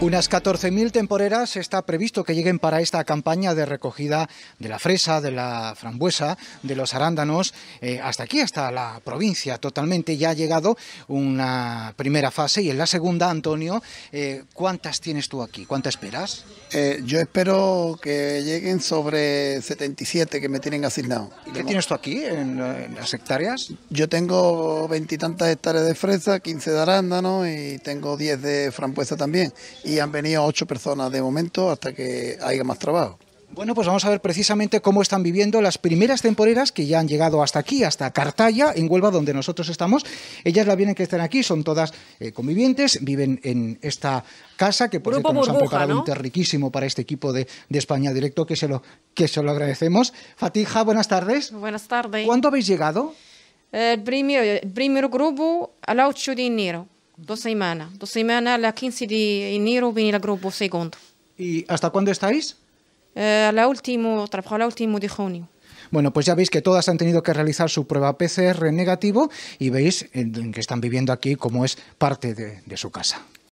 Unas 14.000 temporeras está previsto que lleguen para esta campaña de recogida de la fresa, de la frambuesa, de los arándanos, eh, hasta aquí, hasta la provincia totalmente. Ya ha llegado una primera fase y en la segunda, Antonio, eh, ¿cuántas tienes tú aquí? ¿Cuántas esperas? Eh, yo espero que lleguen sobre 77 que me tienen asignado. ¿Y qué tienes tú aquí en, las hectáreas? Yo tengo veintitantas hectáreas de fresa, 15 de arándano y tengo 10 de frambuesa también y han venido ocho personas de momento hasta que haya más trabajo. Bueno, pues vamos a ver precisamente cómo están viviendo las primeras temporeras que ya han llegado hasta aquí, hasta Cartaya, en Huelva, donde nosotros estamos. Ellas la vienen que estén aquí, son todas eh, convivientes, viven en esta casa que por cierto, nos un té riquísimo para este equipo de, España Directo, que se, lo, que se agradecemos. Fatija, buenas tardes. Buenas tardes. ¿Cuándo habéis llegado? El primer, grupo al 8 de enero dos semanas. Dos semanas, la 15 de enero viene el grupo segundo. ¿Y hasta cuándo estáis? Eh, último, trabajo la último de junio. Bueno, pues ya veis que todas han tenido que realizar su prueba PCR negativo y veis que están viviendo aquí como es parte de su casa.